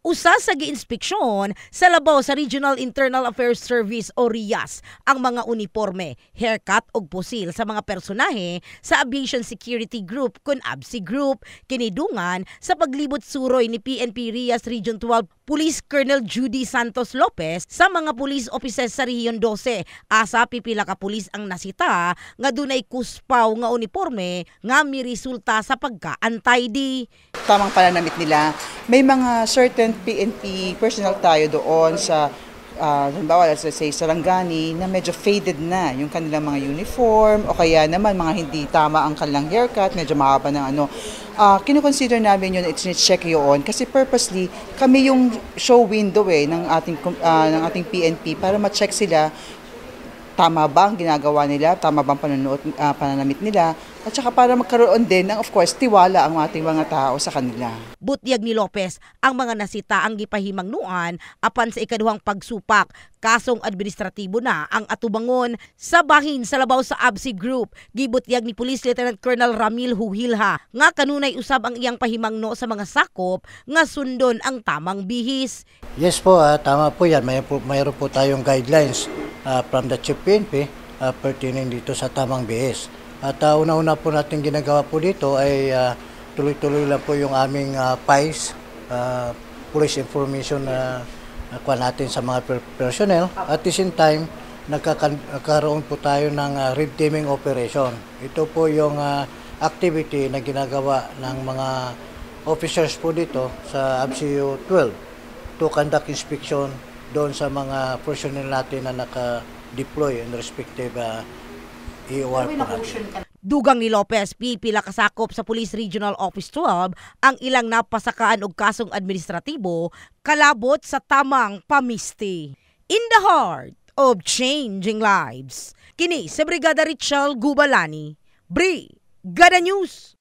Usa sa giinspeksyon sa labaw sa Regional Internal Affairs Service o RIAS ang mga uniforme, haircut ug pusil sa mga personahe sa Aviation Security Group kun ABSI Group kinidungan sa paglibot suroy ni PNP RIAS Region 12 Police Colonel Judy Santos Lopez sa mga police officers sa Region 12 asa pipila ka pulis ang nasita nga dunay kuspaw nga uniforme nga miresulta sa pagka-anti-D. Tamang pananamit nila may mga certain PNP personal tayo doon sa uh, halimbawa, let's say, Sarangani, na medyo faded na yung kanilang mga uniform, o kaya naman mga hindi tama ang kanilang haircut, medyo mahaba ng ano. Uh, ah, kinukonsider namin yun, it's check yun, kasi purposely, kami yung show window eh, ng ating, uh, ng ating PNP para ma-check sila tama ba ang ginagawa nila, tama ba ang uh, pananamit nila, at saka para magkaroon din ng, of course, tiwala ang ating mga tao sa kanila. Butyag ni Lopez, ang mga nasita ang gipahimang nuan apan sa ikaduhang pagsupak. Kasong administratibo na ang atubangon sa bahin sa labaw sa ABSI Group. Gibutyag ni Police Lieutenant Colonel Ramil Huhilha nga kanunay usab ang iyang pahimang no sa mga sakop nga sundon ang tamang bihis. Yes po, uh, tama po yan. May, mayroon po tayong guidelines uh, from the Chief PNP uh, ah, pertaining dito sa tamang bihis at uh, una-una po natin ginagawa po dito ay uh, tuloy-tuloy lang po yung aming uh, ah, PIES, uh, police information na uh, nakuha natin sa mga personnel. At the same time, nagkakaroon po tayo ng uh, red teaming operation. Ito po yung uh, activity na ginagawa ng mga officers po dito sa MCU 12 to conduct inspection doon sa mga personnel natin na naka-deploy in respective uh, DOR Dugang ni Lopez, pipila kasakop sa Police Regional Office 12 ang ilang napasakaan og kasong administratibo kalabot sa tamang pamisti. In the heart of changing lives. Kini sa Brigada Richel Gubalani, Brigada News.